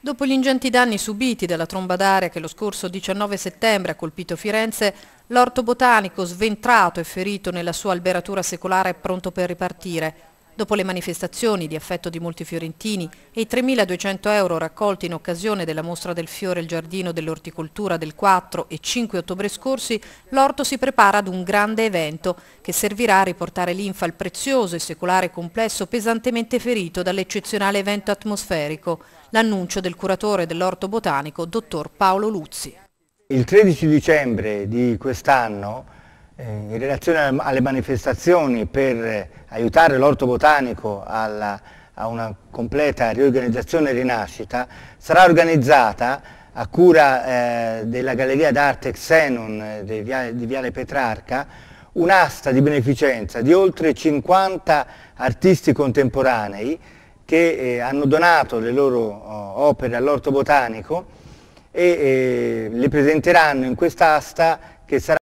Dopo gli ingenti danni subiti dalla tromba d'aria che lo scorso 19 settembre ha colpito Firenze, l'orto botanico sventrato e ferito nella sua alberatura secolare è pronto per ripartire. Dopo le manifestazioni di affetto di molti fiorentini e i 3.200 euro raccolti in occasione della mostra del fiore il giardino dell'orticoltura del 4 e 5 ottobre scorsi, l'orto si prepara ad un grande evento che servirà a riportare l'Infa al prezioso e secolare complesso pesantemente ferito dall'eccezionale evento atmosferico, l'annuncio del curatore dell'orto botanico, dottor Paolo Luzzi. Il 13 dicembre di quest'anno eh, in relazione alle manifestazioni per eh, aiutare l'orto botanico alla, a una completa riorganizzazione e rinascita, sarà organizzata a cura eh, della Galleria d'Arte Xenon eh, di Viale, di Viale Petrarca un'asta di beneficenza di oltre 50 artisti contemporanei che eh, hanno donato le loro oh, opere all'orto botanico e eh, le presenteranno in quest'asta che sarà